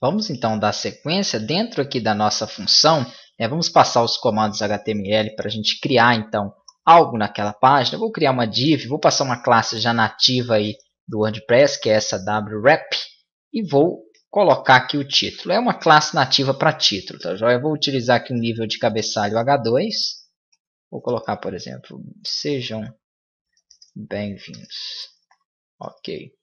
Vamos então dar sequência dentro aqui da nossa função. Né? Vamos passar os comandos HTML para a gente criar então algo naquela página. Eu vou criar uma div, vou passar uma classe já nativa aí do WordPress, que é essa wrap, e vou colocar aqui o título. É uma classe nativa para título, tá joia? Eu vou utilizar aqui um nível de cabeçalho H2. Vou colocar, por exemplo, sejam bem-vindos. Ok.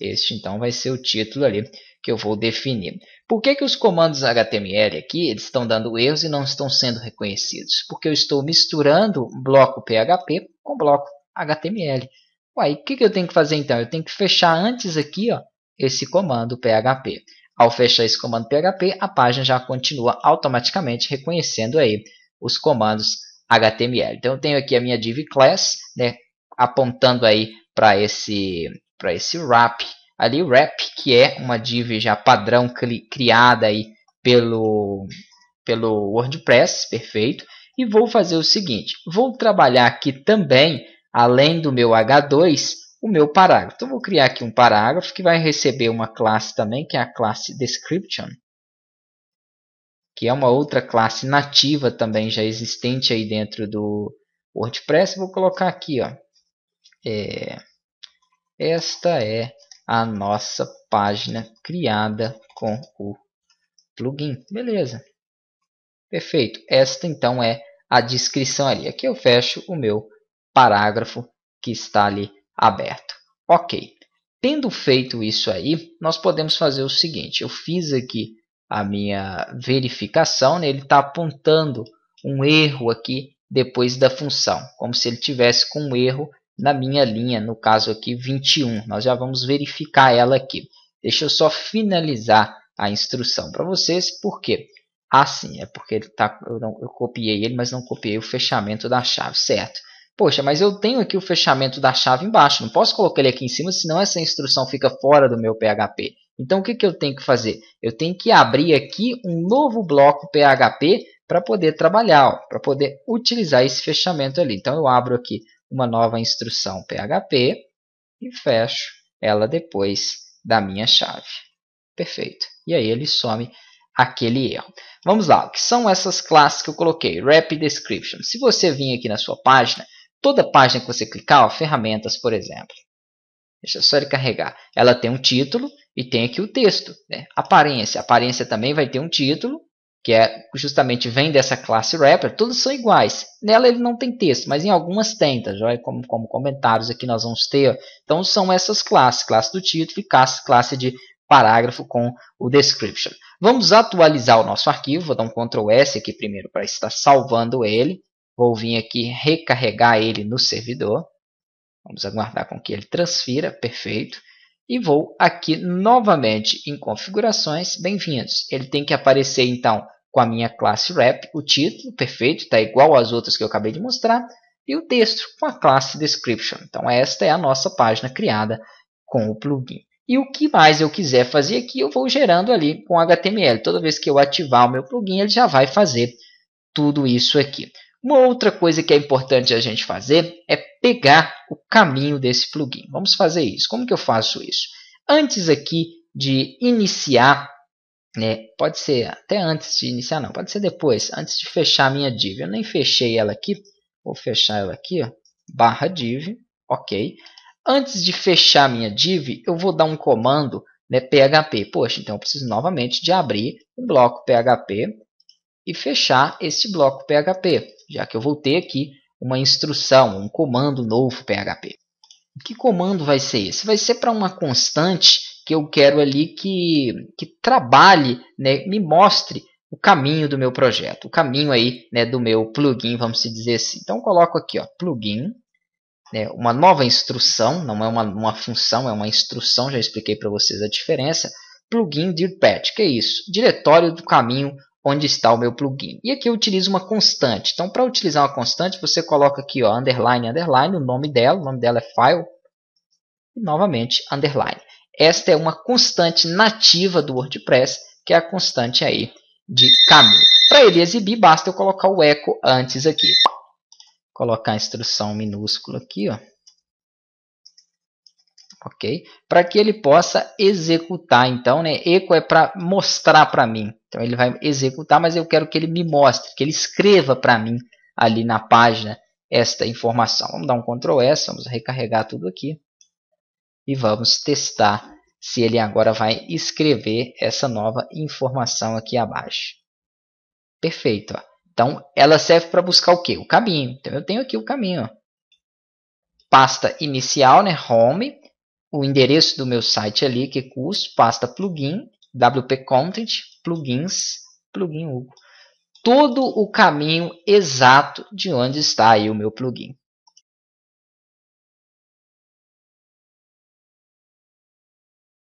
Este então vai ser o título ali que eu vou definir. Por que, que os comandos HTML aqui eles estão dando erros e não estão sendo reconhecidos? Porque eu estou misturando bloco PHP com bloco HTML. Uai, o que, que eu tenho que fazer então? Eu tenho que fechar antes aqui ó, esse comando PHP. Ao fechar esse comando PHP, a página já continua automaticamente reconhecendo aí os comandos HTML. Então eu tenho aqui a minha div class, né, apontando aí para esse para esse wrap. Ali o wrap, que é uma div já padrão criada aí pelo, pelo WordPress, perfeito. E vou fazer o seguinte, vou trabalhar aqui também, além do meu H2, o meu parágrafo. Então, vou criar aqui um parágrafo que vai receber uma classe também, que é a classe Description, que é uma outra classe nativa também já existente aí dentro do WordPress. Vou colocar aqui, ó, é, esta é a nossa página criada com o plugin. Beleza. Perfeito. Esta então é a descrição ali. Aqui eu fecho o meu parágrafo que está ali aberto. Ok. Tendo feito isso aí, nós podemos fazer o seguinte. Eu fiz aqui a minha verificação. Né? Ele está apontando um erro aqui depois da função. Como se ele tivesse com um erro na minha linha, no caso aqui 21. Nós já vamos verificar ela aqui. Deixa eu só finalizar a instrução para vocês, porque assim ah, é porque ele tá, eu, não, eu copiei ele, mas não copiei o fechamento da chave, certo? Poxa, mas eu tenho aqui o fechamento da chave embaixo, não posso colocar ele aqui em cima, senão essa instrução fica fora do meu PHP. Então o que, que eu tenho que fazer? Eu tenho que abrir aqui um novo bloco PHP para poder trabalhar, para poder utilizar esse fechamento ali. Então eu abro aqui uma nova instrução PHP e fecho ela depois da minha chave. Perfeito. E aí ele some aquele erro. Vamos lá, o que são essas classes que eu coloquei? Wrap Description. Se você vir aqui na sua página, toda página que você clicar, ó, ferramentas, por exemplo. Deixa só ele carregar. Ela tem um título e tem aqui o texto. Né? Aparência. Aparência também vai ter um título que é justamente vem dessa classe wrapper, todas são iguais. Nela ele não tem texto, mas em algumas tem, tá, Como, como comentários aqui nós vamos ter. Então são essas classes, classe do título e classe, classe de parágrafo com o description. Vamos atualizar o nosso arquivo, vou dar um Ctrl S aqui primeiro para estar salvando ele. Vou vir aqui recarregar ele no servidor. Vamos aguardar com que ele transfira, perfeito e vou aqui novamente em configurações, bem-vindos. Ele tem que aparecer então com a minha classe wrap, o título, perfeito, está igual às outras que eu acabei de mostrar, e o texto com a classe description. Então esta é a nossa página criada com o plugin. E o que mais eu quiser fazer aqui, eu vou gerando ali com HTML. Toda vez que eu ativar o meu plugin, ele já vai fazer tudo isso aqui. Uma outra coisa que é importante a gente fazer é pegar o caminho desse plugin. Vamos fazer isso. Como que eu faço isso? Antes aqui de iniciar, né, pode ser até antes de iniciar, não, pode ser depois, antes de fechar a minha div. Eu nem fechei ela aqui, vou fechar ela aqui, ó, barra div, ok. Antes de fechar a minha div, eu vou dar um comando né, PHP. Poxa, então eu preciso novamente de abrir um bloco PHP e fechar esse bloco PHP, já que eu voltei aqui uma instrução, um comando novo PHP. Que comando vai ser esse? Vai ser para uma constante que eu quero ali que, que trabalhe, né, me mostre o caminho do meu projeto, o caminho aí né, do meu plugin, vamos dizer assim. Então coloco aqui, ó, plugin, né, uma nova instrução, não é uma, uma função, é uma instrução, já expliquei para vocês a diferença. Plugin dir patch, que é isso? Diretório do caminho onde está o meu plugin. E aqui eu utilizo uma constante. Então, para utilizar uma constante, você coloca aqui, ó, underline, underline, o nome dela, o nome dela é file, e novamente, underline. Esta é uma constante nativa do WordPress, que é a constante aí de caminho. Para ele exibir, basta eu colocar o echo antes aqui. Colocar a instrução minúscula aqui, ó. Ok? Para que ele possa executar, então, né? Echo é para mostrar para mim então ele vai executar, mas eu quero que ele me mostre, que ele escreva para mim ali na página esta informação. Vamos dar um Ctrl S, vamos recarregar tudo aqui e vamos testar se ele agora vai escrever essa nova informação aqui abaixo. Perfeito. Ó. Então, ela serve para buscar o quê? O caminho. Então, eu tenho aqui o caminho. Ó. Pasta inicial, né? Home. O endereço do meu site ali, que é curso. Pasta plugin. WP Content, plugins, plugin Hugo. Todo o caminho exato de onde está aí o meu plugin.